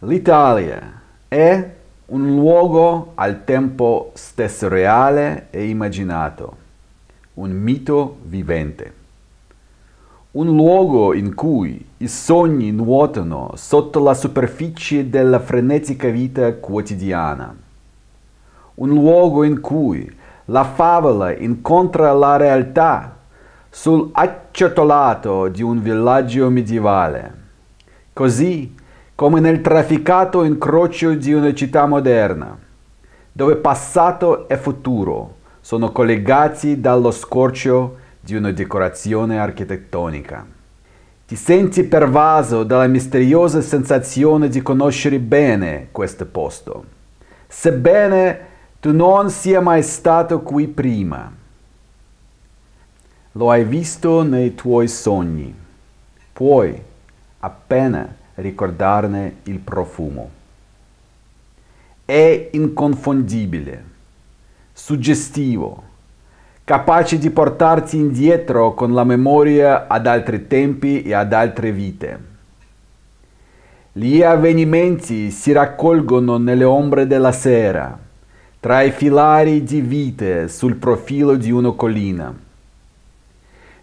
L'Italia è un luogo al tempo stesso reale e immaginato, un mito vivente. Un luogo in cui i sogni nuotano sotto la superficie della frenetica vita quotidiana. Un luogo in cui la favola incontra la realtà sull'acciottolato di un villaggio medievale. Così come nel trafficato incrocio di una città moderna, dove passato e futuro sono collegati dallo scorcio di una decorazione architettonica. Ti senti pervaso dalla misteriosa sensazione di conoscere bene questo posto, sebbene tu non sia mai stato qui prima. Lo hai visto nei tuoi sogni. Poi, appena ricordarne il profumo. È inconfondibile, suggestivo, capace di portarti indietro con la memoria ad altri tempi e ad altre vite. Gli avvenimenti si raccolgono nelle ombre della sera, tra i filari di vite sul profilo di una collina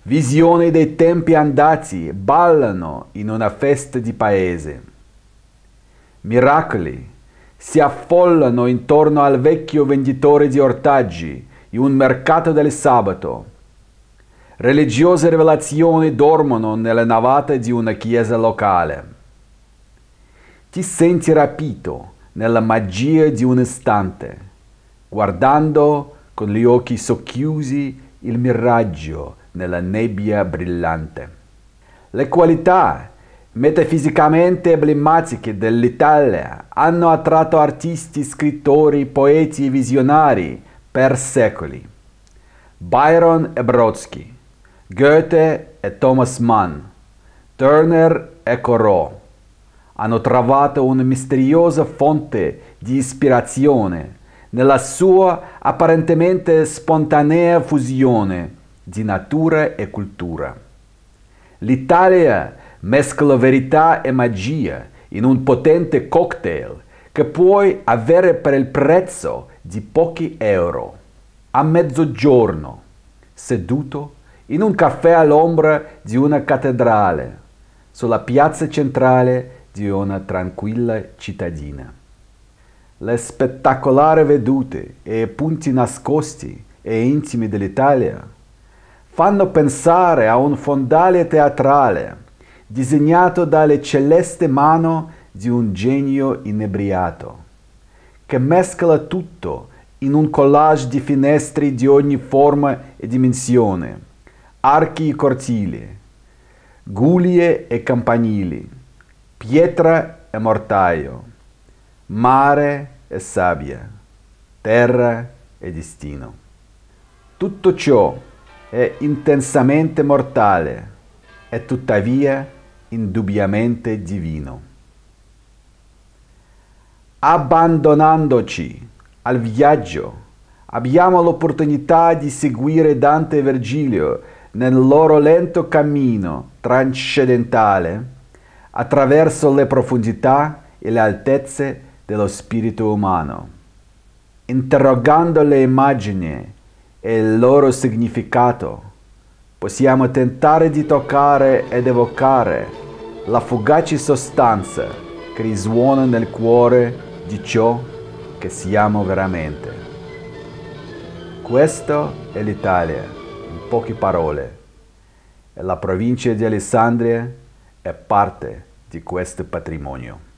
visione dei tempi andati, ballano in una festa di paese. Miracoli si affollano intorno al vecchio venditore di ortaggi in un mercato del sabato. Religiose rivelazioni dormono nella navata di una chiesa locale. Ti senti rapito nella magia di un istante, guardando con gli occhi socchiusi il miraggio nella nebbia brillante. Le qualità metafisicamente emblematiche dell'Italia hanno attratto artisti, scrittori, poeti e visionari per secoli. Byron e Brodsky, Goethe e Thomas Mann, Turner e Corot hanno trovato una misteriosa fonte di ispirazione nella sua apparentemente spontanea fusione di natura e cultura. L'Italia mescola verità e magia in un potente cocktail che puoi avere per il prezzo di pochi euro. A mezzogiorno, seduto in un caffè all'ombra di una cattedrale, sulla piazza centrale di una tranquilla cittadina. Le spettacolari vedute e i punti nascosti e intimi dell'Italia fanno pensare a un fondale teatrale disegnato dalle celeste mano di un genio inebriato, che mescola tutto in un collage di finestre di ogni forma e dimensione, archi e cortili, guglie e campanili, pietra e mortaio, mare e sabbia, terra e destino. Tutto ciò è intensamente mortale, è tuttavia indubbiamente divino. Abbandonandoci al viaggio, abbiamo l'opportunità di seguire Dante e Virgilio nel loro lento cammino trascendentale attraverso le profondità e le altezze dello spirito umano, interrogando le immagini e il loro significato. Possiamo tentare di toccare ed evocare la fugace sostanza che risuona nel cuore di ciò che siamo veramente. Questa è l'Italia, in poche parole, e la provincia di Alessandria è parte di questo patrimonio.